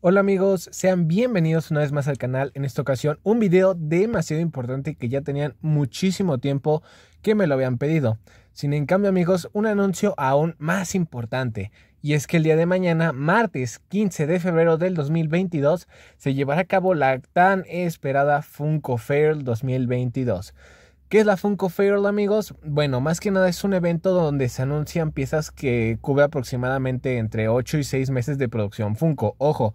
Hola amigos, sean bienvenidos una vez más al canal. En esta ocasión un video demasiado importante que ya tenían muchísimo tiempo que me lo habían pedido. Sin en cambio amigos, un anuncio aún más importante. Y es que el día de mañana, martes 15 de febrero del 2022, se llevará a cabo la tan esperada Funko Fair 2022. ¿Qué es la Funko Fair, amigos? Bueno, más que nada es un evento donde se anuncian piezas que cubre aproximadamente entre 8 y 6 meses de producción Funko. Ojo,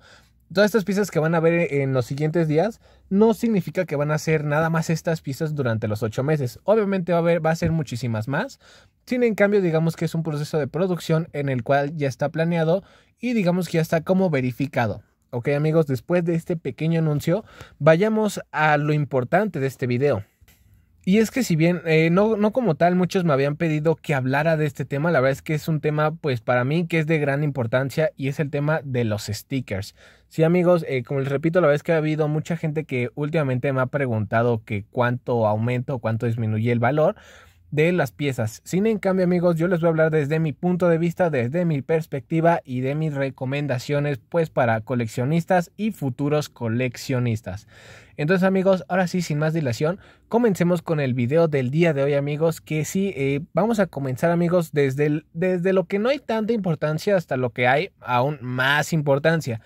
todas estas piezas que van a ver en los siguientes días no significa que van a ser nada más estas piezas durante los 8 meses. Obviamente va a, haber, va a ser muchísimas más. Sin en cambio, digamos que es un proceso de producción en el cual ya está planeado y digamos que ya está como verificado. Ok amigos, después de este pequeño anuncio, vayamos a lo importante de este video. Y es que si bien eh, no, no como tal muchos me habían pedido que hablara de este tema, la verdad es que es un tema pues para mí que es de gran importancia y es el tema de los stickers. Sí amigos, eh, como les repito, la verdad es que ha habido mucha gente que últimamente me ha preguntado que cuánto aumento, cuánto disminuye el valor de las piezas. Sin en cambio, amigos, yo les voy a hablar desde mi punto de vista, desde mi perspectiva y de mis recomendaciones, pues para coleccionistas y futuros coleccionistas. Entonces, amigos, ahora sí, sin más dilación, comencemos con el video del día de hoy, amigos, que sí, eh, vamos a comenzar, amigos, desde, el, desde lo que no hay tanta importancia hasta lo que hay aún más importancia.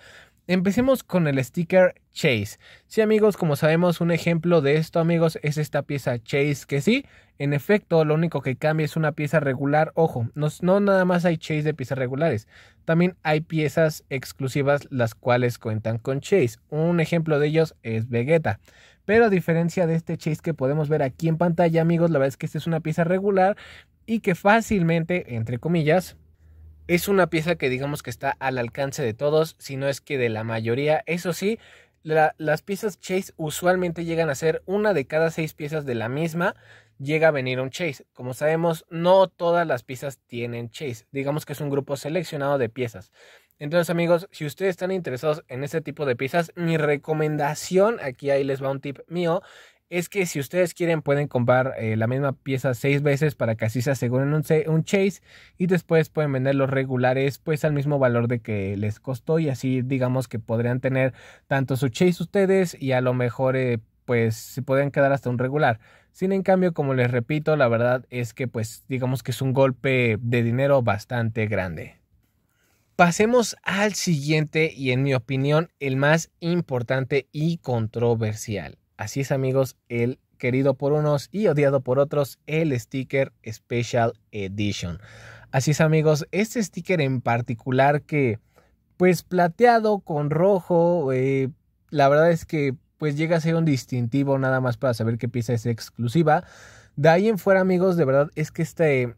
Empecemos con el sticker Chase. Sí amigos, como sabemos, un ejemplo de esto amigos es esta pieza Chase que sí, en efecto, lo único que cambia es una pieza regular. Ojo, no, no nada más hay Chase de piezas regulares, también hay piezas exclusivas las cuales cuentan con Chase. Un ejemplo de ellos es Vegeta. Pero a diferencia de este Chase que podemos ver aquí en pantalla amigos, la verdad es que esta es una pieza regular y que fácilmente, entre comillas, es una pieza que digamos que está al alcance de todos, si no es que de la mayoría. Eso sí, las piezas Chase usualmente llegan a ser una de cada seis piezas de la misma, llega a venir un Chase. Como sabemos, no todas las piezas tienen Chase, digamos que es un grupo seleccionado de piezas. Entonces amigos, si ustedes están interesados en este tipo de piezas, mi recomendación, aquí ahí les va un tip mío, es que si ustedes quieren pueden comprar eh, la misma pieza seis veces para que así se aseguren un, chase y después pueden vender los regulares pues al mismo valor de que les costó y así digamos que podrían tener tanto su chase ustedes y a lo mejor eh, pues se pueden quedar hasta un regular. Sin en cambio, como les repito, la verdad es que pues digamos que es un golpe de dinero bastante grande. Pasemos al siguiente y en mi opinión el más importante y controversial Así es amigos, el querido por unos y odiado por otros, el sticker Special Edition. Así es amigos, este sticker en particular que pues plateado con rojo, eh, la verdad es que pues llega a ser un distintivo nada más para saber qué pieza es exclusiva. De ahí en fuera amigos, de verdad es que este,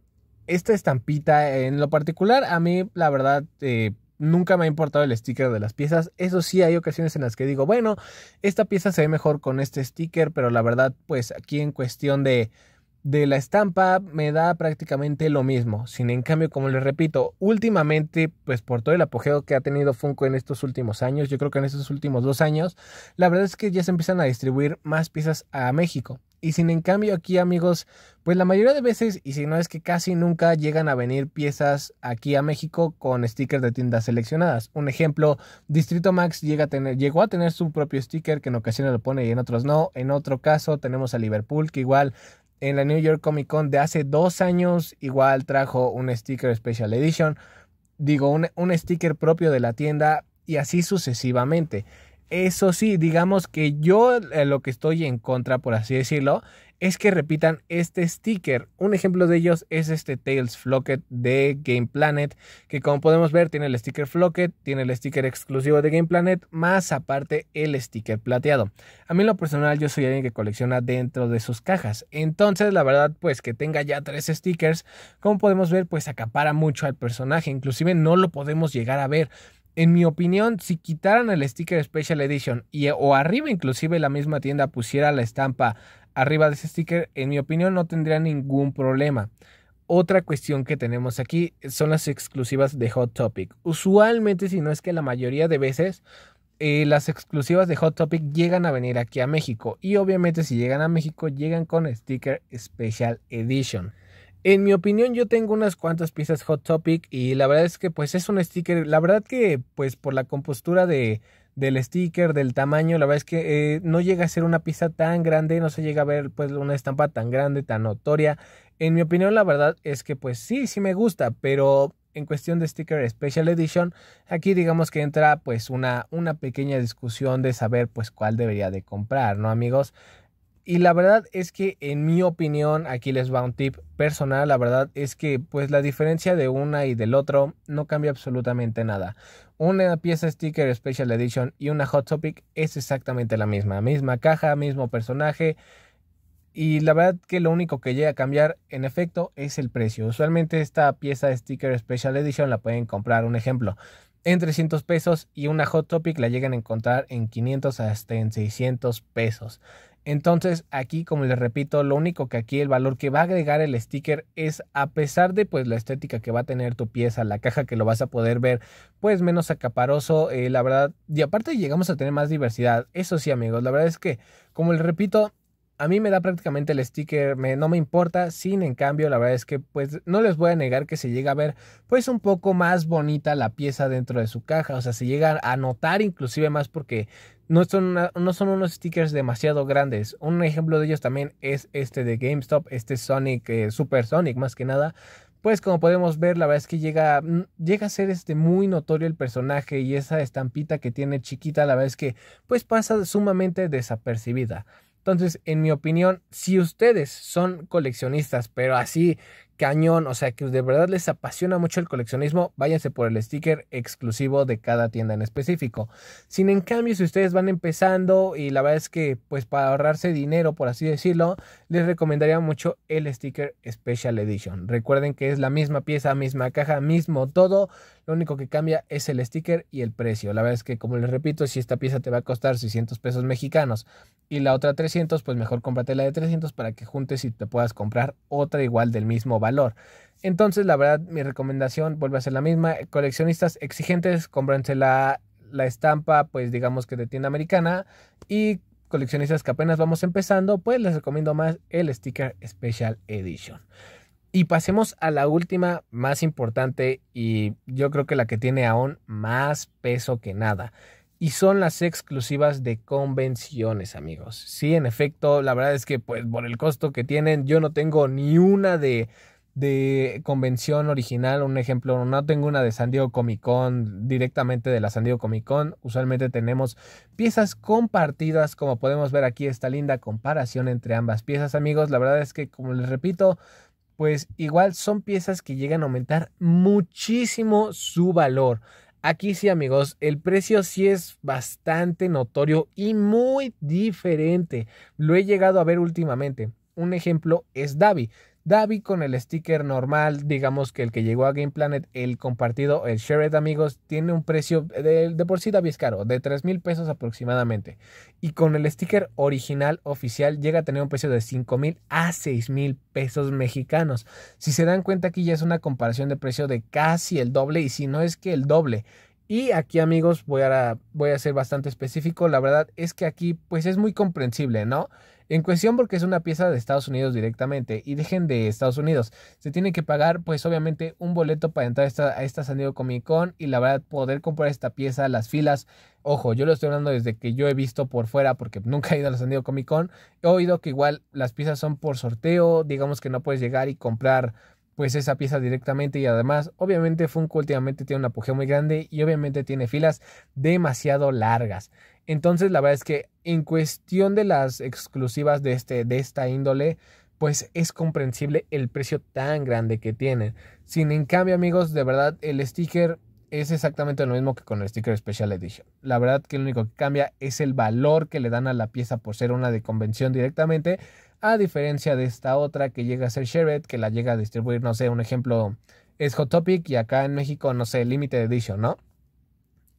esta estampita en lo particular a mí la verdad... Eh, Nunca me ha importado el sticker de las piezas. Eso sí, hay ocasiones en las que digo, bueno, esta pieza se ve mejor con este sticker, pero la verdad, pues aquí en cuestión de, de la estampa me da prácticamente lo mismo. Sin en cambio, como les repito, últimamente, pues por todo el apogeo que ha tenido Funko en estos últimos años, yo creo que en estos últimos dos años, la verdad es que ya se empiezan a distribuir más piezas a México. Y sin en cambio aquí amigos, pues la mayoría de veces, y si no es que casi nunca llegan a venir piezas aquí a México con stickers de tiendas seleccionadas. Un ejemplo, Distrito Max llega tener, llegó a tener su propio sticker que en ocasiones lo pone y en otros no. En otro caso tenemos a Liverpool que igual en la New York Comic Con de hace dos años igual trajo un sticker Special Edition, digo, un, un sticker propio de la tienda y así sucesivamente. Eso sí, digamos que yo eh, lo que estoy en contra, por así decirlo, es que repitan este sticker. Un ejemplo de ellos es este Tails Flocket de Game Planet, que como podemos ver tiene el sticker Flocket, tiene el sticker exclusivo de Game Planet, más aparte el sticker plateado. A mí lo personal yo soy alguien que colecciona dentro de sus cajas, entonces la verdad pues que tenga ya tres stickers, como podemos ver pues acapara mucho al personaje, inclusive no lo podemos llegar a ver en mi opinión, si quitaran el sticker Special Edition y, o arriba inclusive la misma tienda pusiera la estampa arriba de ese sticker, en mi opinión no tendría ningún problema. Otra cuestión que tenemos aquí son las exclusivas de Hot Topic. Usualmente, si no es que la mayoría de veces, eh, las exclusivas de Hot Topic llegan a venir aquí a México. Y obviamente si llegan a México, llegan con sticker Special Edition. En mi opinión yo tengo unas cuantas piezas Hot Topic y la verdad es que pues es un sticker, la verdad que pues por la compostura de, del sticker, del tamaño, la verdad es que eh, no llega a ser una pieza tan grande, no se llega a ver pues una estampa tan grande, tan notoria. En mi opinión la verdad es que pues sí, sí me gusta, pero en cuestión de sticker Special Edition, aquí digamos que entra pues una, una pequeña discusión de saber pues cuál debería de comprar, ¿no amigos? Y la verdad es que en mi opinión, aquí les va un tip personal, la verdad es que pues la diferencia de una y del otro no cambia absolutamente nada. Una pieza sticker special edition y una hot topic es exactamente la misma, misma caja, mismo personaje. Y la verdad que lo único que llega a cambiar en efecto es el precio. Usualmente esta pieza sticker special edition la pueden comprar, un ejemplo, en 300 pesos y una hot topic la llegan a encontrar en 500 hasta en 600 pesos. Entonces aquí, como les repito, lo único que aquí el valor que va a agregar el sticker es a pesar de pues la estética que va a tener tu pieza, la caja que lo vas a poder ver pues menos acaparoso, eh, la verdad, y aparte llegamos a tener más diversidad. Eso sí amigos, la verdad es que, como les repito, a mí me da prácticamente el sticker, me, no me importa, sin en cambio la verdad es que pues no les voy a negar que se llega a ver pues un poco más bonita la pieza dentro de su caja, o sea, se llega a notar inclusive más porque no son, no son unos stickers demasiado grandes. Un ejemplo de ellos también es este de GameStop, este Sonic, eh, Super Sonic más que nada. Pues como podemos ver, la verdad es que llega, mm, llega a ser este muy notorio el personaje y esa estampita que tiene chiquita, la verdad es que pues pasa sumamente desapercibida. Entonces, en mi opinión, si ustedes son coleccionistas, pero así cañón, o sea que de verdad les apasiona mucho el coleccionismo, váyanse por el sticker exclusivo de cada tienda en específico. Sin en cambio, si ustedes van empezando y la verdad es que pues para ahorrarse dinero, por así decirlo, les recomendaría mucho el sticker Special Edition. Recuerden que es la misma pieza, misma caja, mismo todo, lo único que cambia es el sticker y el precio. La verdad es que como les repito, si esta pieza te va a costar 600 pesos mexicanos y la otra 300, pues mejor la de 300 para que juntes y te puedas comprar otra igual del mismo valor entonces, la verdad, mi recomendación vuelve a ser la misma. Coleccionistas exigentes, cómprense la, la estampa, pues digamos que de tienda americana. Y coleccionistas que apenas vamos empezando, pues les recomiendo más el sticker Special Edition. Y pasemos a la última, más importante y yo creo que la que tiene aún más peso que nada. Y son las exclusivas de convenciones, amigos. Sí, en efecto, la verdad es que pues por el costo que tienen, yo no tengo ni una de, de convención original, un ejemplo, no tengo una de San Diego Comic Con directamente de la San Diego Comic Con, usualmente tenemos piezas compartidas, como podemos ver aquí esta linda comparación entre ambas piezas, amigos, la verdad es que como les repito, pues igual son piezas que llegan a aumentar muchísimo su valor. Aquí sí amigos, el precio sí es bastante notorio y muy diferente. Lo he llegado a ver últimamente. Un ejemplo es Davi. Davi con el sticker normal, digamos que el que llegó a Game Planet, el compartido, el shared amigos, tiene un precio de, por sí Davi es caro, de 3 mil pesos aproximadamente. Y con el sticker original oficial llega a tener un precio de 5 mil a 6 mil pesos mexicanos. Si se dan cuenta aquí ya es una comparación de precio de casi el doble y si no es que el doble. Y aquí amigos voy a, voy a ser bastante específico, la verdad es que aquí pues es muy comprensible, ¿no? en cuestión porque es una pieza de Estados Unidos directamente y dejen de Estados Unidos. Se tiene que pagar pues obviamente un boleto para entrar a esta, a San Diego Comic Con y la verdad poder comprar esta pieza, las filas. Ojo, yo lo estoy hablando desde que yo he visto por fuera porque nunca he ido a la San Diego Comic Con. He oído que igual las piezas son por sorteo, digamos que no puedes llegar y comprar pues esa pieza directamente y además obviamente Funko últimamente tiene un apogeo muy grande y obviamente tiene filas demasiado largas. Entonces, la verdad es que en cuestión de las exclusivas de, este, de esta índole, pues es comprensible el precio tan grande que tienen. Sin en cambio, amigos, de verdad, el sticker es exactamente lo mismo que con el sticker Special Edition. La verdad que lo único que cambia es el valor que le dan a la pieza por ser una de convención directamente, a diferencia de esta otra que llega a ser Shared, que la llega a distribuir, no sé, un ejemplo es Hot Topic y acá en México, no sé, Limited Edition, ¿no?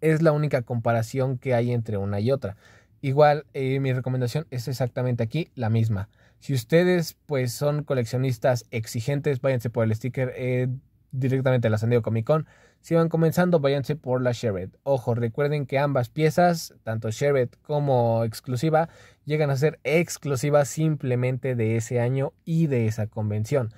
es la única comparación que hay entre una y otra. Igual, eh, mi recomendación es exactamente aquí la misma. Si ustedes pues son coleccionistas exigentes, váyanse por el sticker eh, directamente a la San Diego Comic Con. Si van comenzando, váyanse por la Sherbet. Ojo, recuerden que ambas piezas, tanto Sherbet como exclusiva, llegan a ser exclusivas simplemente de ese año y de esa convención.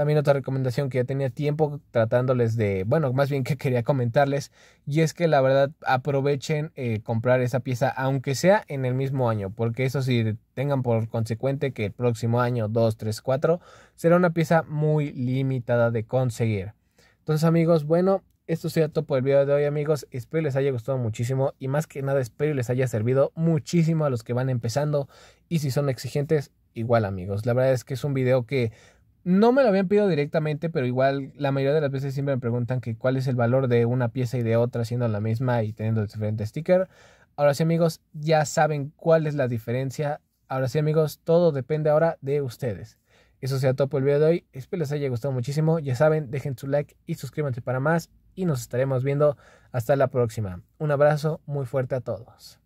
También otra recomendación que ya tenía tiempo tratándoles de, bueno, más bien que quería comentarles, y es que la verdad aprovechen eh, comprar esa pieza, aunque sea en el mismo año, porque eso sí, tengan por consecuente que el próximo año 2, 3, 4 será una pieza muy limitada de conseguir. Entonces amigos, bueno, esto sería todo por el video de hoy amigos, espero les haya gustado muchísimo y más que nada espero les haya servido muchísimo a los que van empezando y si son exigentes, igual amigos, la verdad es que es un video que no me lo habían pedido directamente, pero igual la mayoría de las veces siempre me preguntan que cuál es el valor de una pieza y de otra siendo la misma y teniendo diferente sticker. Ahora sí amigos, ya saben cuál es la diferencia. Ahora sí amigos, todo depende ahora de ustedes. Eso sea todo por el video de hoy. Espero les haya gustado muchísimo. Ya saben, dejen su like y suscríbanse para más. Y nos estaremos viendo hasta la próxima. Un abrazo muy fuerte a todos.